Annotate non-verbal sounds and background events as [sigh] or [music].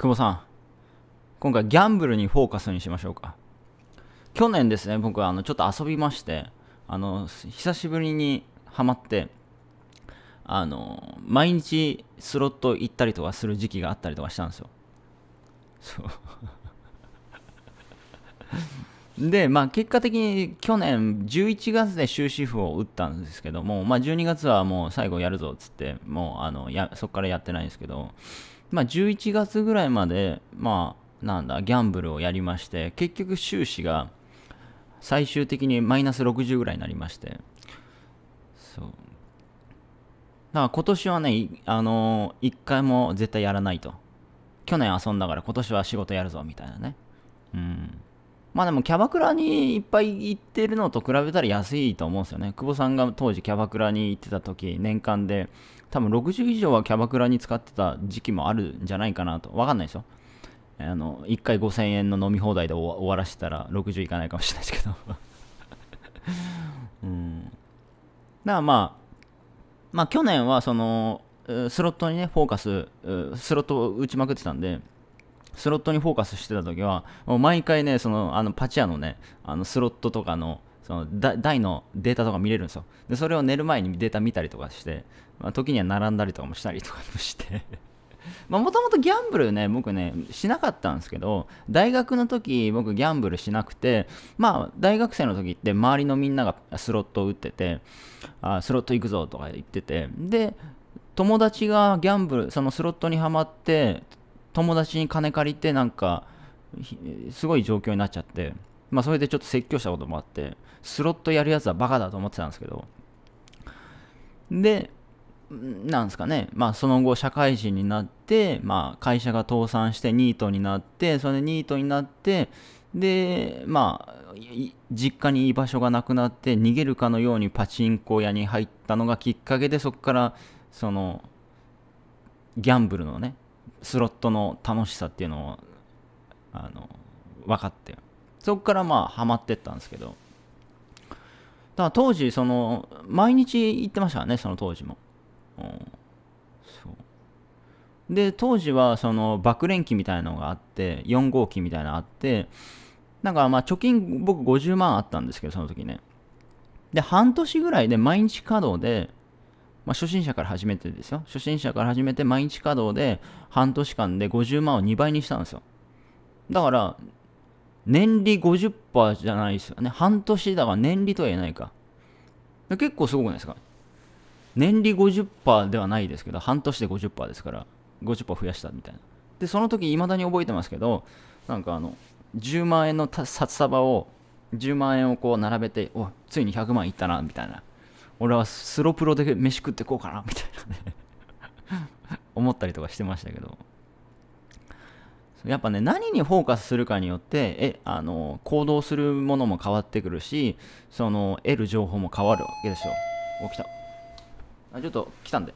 久保さん、今回ギャンブルにフォーカスにしましょうか。去年ですね、僕はあのちょっと遊びまして、あの、久しぶりにハマって、あの、毎日スロット行ったりとかする時期があったりとかしたんですよ。そう [laughs] で、まあ、結果的に去年11月で終止符を打ったんですけども、まあ、12月はもう最後やるぞっつって、もうあのやそこからやってないんですけど、まあ、11月ぐらいまで、まあ、なんだ、ギャンブルをやりまして、結局収支が最終的にマイナス60ぐらいになりまして、そう。だから今年はね、あのー、一回も絶対やらないと。去年遊んだから今年は仕事やるぞ、みたいなね。うん。まあでもキャバクラにいっぱい行ってるのと比べたら安いと思うんですよね。久保さんが当時キャバクラに行ってた時、年間で多分60以上はキャバクラに使ってた時期もあるんじゃないかなと。わかんないですよ。あの、1回5000円の飲み放題で終わらせたら60いかないかもしれないですけど [laughs] うん。だからまあ、まあ去年はその、スロットにね、フォーカス、スロットを打ちまくってたんで、スロットにフォーカスしてた時は、もう毎回ね、その、あの、パチ屋のね、あの、スロットとかの、その台のデータとか見れるんですよ。で、それを寝る前にデータ見たりとかして、まあ、時には並んだりとかもしたりとかもして [laughs] まあ、もともとギャンブルね、僕ね、しなかったんですけど、大学の時、僕ギャンブルしなくて、まあ、大学生の時って周りのみんながスロットを打ってて、あスロット行くぞとか言ってて、で、友達がギャンブル、そのスロットにはまって、友達に金借りてなんかすごい状況になっちゃってまあそれでちょっと説教したこともあってスロットやるやつはバカだと思ってたんですけどでなんですかねまあその後社会人になってまあ会社が倒産してニートになってそれでニートになってでまあ実家に居場所がなくなって逃げるかのようにパチンコ屋に入ったのがきっかけでそこからそのギャンブルのねスロットの楽しさっていうのをあの分かってそこからまあハマってったんですけどただ当時その毎日行ってましたねその当時も、うん、そうで当時はその爆連機みたいなのがあって4号機みたいなのあってなんかまあ貯金僕50万あったんですけどその時ねで半年ぐらいで毎日稼働でまあ、初心者から始めてですよ。初心者から始めて毎日稼働で半年間で50万を2倍にしたんですよ。だから、年利50%じゃないですよね。半年だから年利とは言えないか。結構すごくないですか年利50%ではないですけど、半年で50%ですから、50%増やしたみたいな。で、その時、いまだに覚えてますけど、なんかあの、10万円の札束を、10万円をこう並べて、おついに100万いったな、みたいな。俺はスロプロで飯食ってこうかなみたいなね思ったりとかしてましたけどやっぱね何にフォーカスするかによってえあの行動するものも変わってくるしその得る情報も変わるわけですよ起きたあちょっと来たんで